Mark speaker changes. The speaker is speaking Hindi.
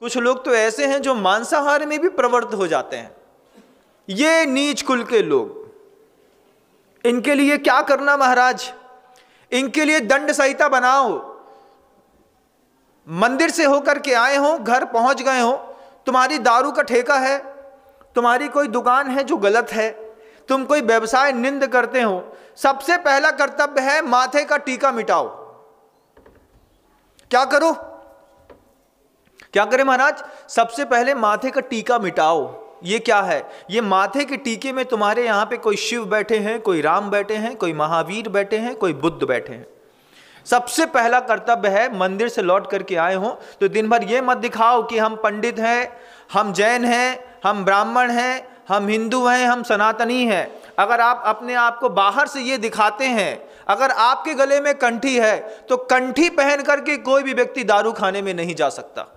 Speaker 1: कुछ लोग तो ऐसे हैं जो मांसाहार में भी प्रवृत्त हो जाते हैं ये नीच कुल के लोग इनके लिए क्या करना महाराज इनके लिए दंड संहिता बनाओ मंदिर से होकर के आए हो घर पहुंच गए हो तुम्हारी दारू का ठेका है तुम्हारी कोई दुकान है जो गलत है तुम कोई व्यवसाय निंद करते हो सबसे पहला कर्तव्य है माथे का टीका मिटाओ क्या करो क्या करें महाराज सबसे पहले माथे का टीका मिटाओ ये क्या है ये माथे के टीके में तुम्हारे यहाँ पे कोई शिव बैठे हैं कोई राम बैठे हैं कोई महावीर बैठे हैं कोई बुद्ध बैठे हैं सबसे पहला कर्तव्य है मंदिर से लौट करके आए हों तो दिन भर ये मत दिखाओ कि हम पंडित हैं हम जैन हैं हम ब्राह्मण हैं हम हिंदू हैं हम सनातनी हैं अगर आप अपने आप को बाहर से ये दिखाते हैं अगर आपके गले में कंठी है तो कंठी पहन करके कोई भी व्यक्ति दारू खाने में नहीं जा सकता